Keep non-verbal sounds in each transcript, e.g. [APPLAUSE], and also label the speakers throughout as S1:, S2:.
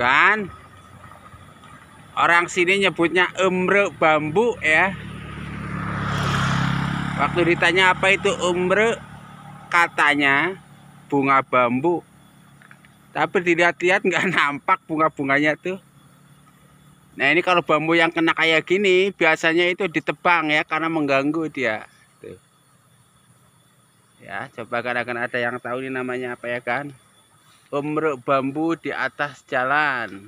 S1: kan orang sini nyebutnya umre bambu ya waktu ditanya apa itu umre katanya bunga bambu tapi dilihat-lihat nggak [LAUGHS] nampak bunga-bunganya tuh nah ini kalau bambu yang kena kayak gini biasanya itu ditebang ya karena mengganggu dia tuh. ya coba kadang-kadang ada yang tahu ini namanya apa ya kan Omrok bambu di atas jalan.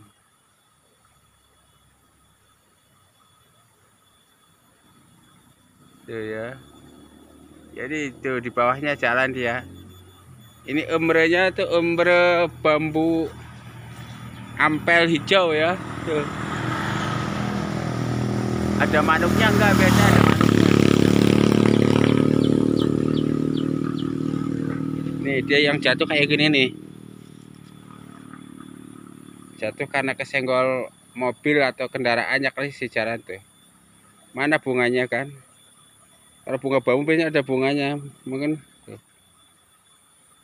S1: Tuh ya. Jadi itu di bawahnya jalan dia. Ini omrenya itu omre bambu ampel hijau ya. Tuh. Ada manuknya enggak beda. ada manuknya. Nih dia yang jatuh kayak gini nih jatuh karena kesenggol mobil atau kendaraannya kali si jalan tuh mana bunganya kan kalau bunga bambu banyak ada bunganya mungkin tuh.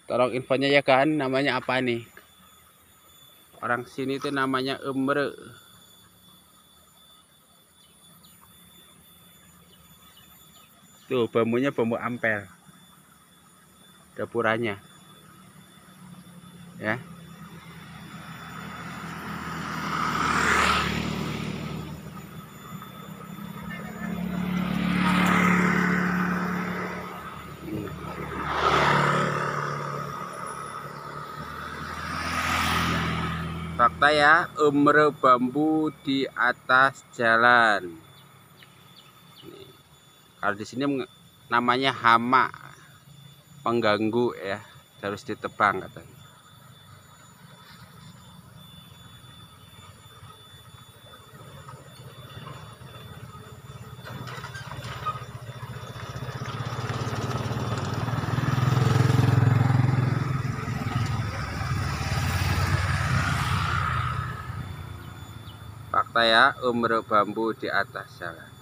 S1: tolong infonya ya kan namanya apa nih orang sini tuh namanya Umre tuh bambunya bambu ampel dapurannya ya kata ya umre bambu di atas jalan Nih. kalau di sini namanya hama pengganggu ya harus ditebang katanya supaya umroh bambu di atas jalan ya